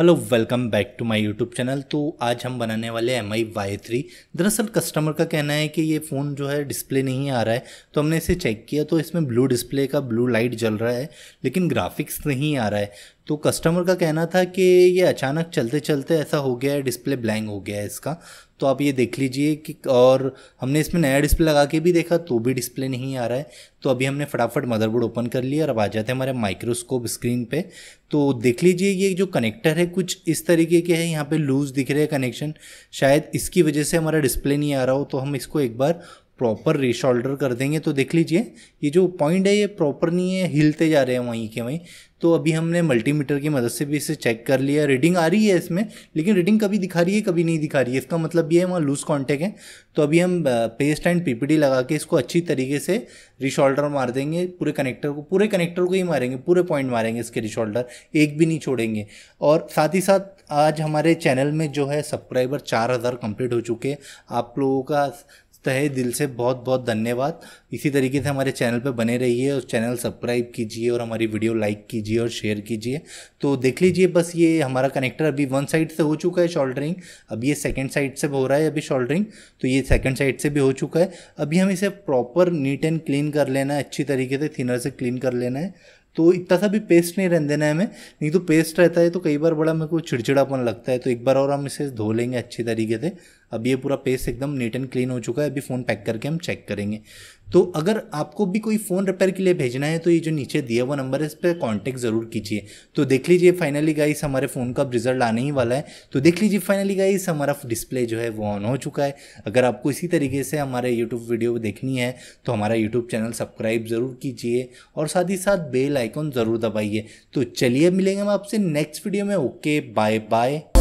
hello welcome back to my YouTube channel तो आज हम बनाने वाले एम आई वाई थ्री दरअसल कस्टमर का कहना है कि ये फ़ोन जो है डिस्प्ले नहीं आ रहा है तो हमने इसे चेक किया तो इसमें ब्लू डिस्प्ले का ब्लू लाइट जल रहा है लेकिन ग्राफिक्स नहीं आ रहा है तो कस्टमर का कहना था कि ये अचानक चलते चलते ऐसा हो गया है डिस्प्ले ब्लैंक हो गया है इसका तो आप ये देख लीजिए कि और हमने इसमें नया डिस्प्ले लगा के भी देखा तो भी डिस्प्ले नहीं आ रहा है तो अभी हमने फटाफट मदरबोर्ड ओपन कर लिया और अब आ जाते हैं हमारे माइक्रोस्कोप स्क्रीन पे तो देख लीजिए ये जो कनेक्टर है कुछ इस तरीके के है यहाँ पे लूज़ दिख रहे हैं कनेक्शन शायद इसकी वजह से हमारा डिस्प्ले नहीं आ रहा हो तो हम इसको एक बार प्रॉपर रिशोल्डर कर देंगे तो देख लीजिए ये जो पॉइंट है ये प्रॉपर नहीं है हिलते जा रहे हैं वहीं के वहीं तो अभी हमने मल्टीमीटर की मदद से भी इसे चेक कर लिया रीडिंग आ रही है इसमें लेकिन रीडिंग कभी दिखा रही है कभी नहीं दिखा रही है इसका मतलब ये है वहाँ लूज़ कॉन्टेक्ट है तो अभी हम पेस्ट एंड पीपीडी लगा के इसको अच्छी तरीके से रिशोल्डर मार देंगे पूरे कनेक्टर को पूरे कनेक्टर को ही मारेंगे पूरे पॉइंट मारेंगे इसके रिशोल्डर एक भी नहीं छोड़ेंगे और साथ ही साथ आज हमारे चैनल में जो है सब्सक्राइबर चार हज़ार कंप्लीट हो चुके हैं आप लोगों का तहे दिल से बहुत बहुत धन्यवाद इसी तरीके से हमारे चैनल पर बने रहिए और चैनल सब्सक्राइब कीजिए और हमारी वीडियो लाइक कीजिए और शेयर कीजिए तो देख लीजिए बस ये हमारा कनेक्टर अभी वन साइड से हो चुका है शोल्डरिंग अब ये सेकेंड साइड से हो रहा है अभी शोल्डरिंग तो ये सेकेंड साइड से भी हो चुका है अभी हम इसे प्रॉपर नीट एंड क्लीन कर लेना है अच्छी तरीके से थिनर से क्लीन कर लेना है तो इतना सा भी पेस्ट नहीं रहने देना है हमें नहीं तो पेस्ट रहता है तो कई बार बड़ा मेरे को चिड़चिड़ापन लगता है तो एक बार और हम इसे धो लेंगे अच्छी तरीके से अब ये पूरा पेस्ट एकदम नीट एंड क्लीन हो चुका है अभी फ़ोन पैक करके हम चेक करेंगे तो अगर आपको भी कोई फ़ोन रिपेयर के लिए भेजना है तो ये जो नीचे दिया हुआ नंबर है इस पर कॉन्टैक्ट ज़रूर कीजिए तो देख लीजिए फाइनली गाइस हमारे फ़ोन का रिजल्ट आने ही वाला है तो देख लीजिए फाइनली गाइस हमारा डिस्प्ले जो है वो ऑन हो चुका है अगर आपको इसी तरीके से हमारे यूट्यूब वीडियो देखनी है तो हमारा यूट्यूब चैनल सब्सक्राइब ज़रूर कीजिए और साथ ही साथ बेल आइकॉन ज़रूर दबाइए तो चलिए मिलेंगे हम आपसे नेक्स्ट वीडियो में ओके बाय बाय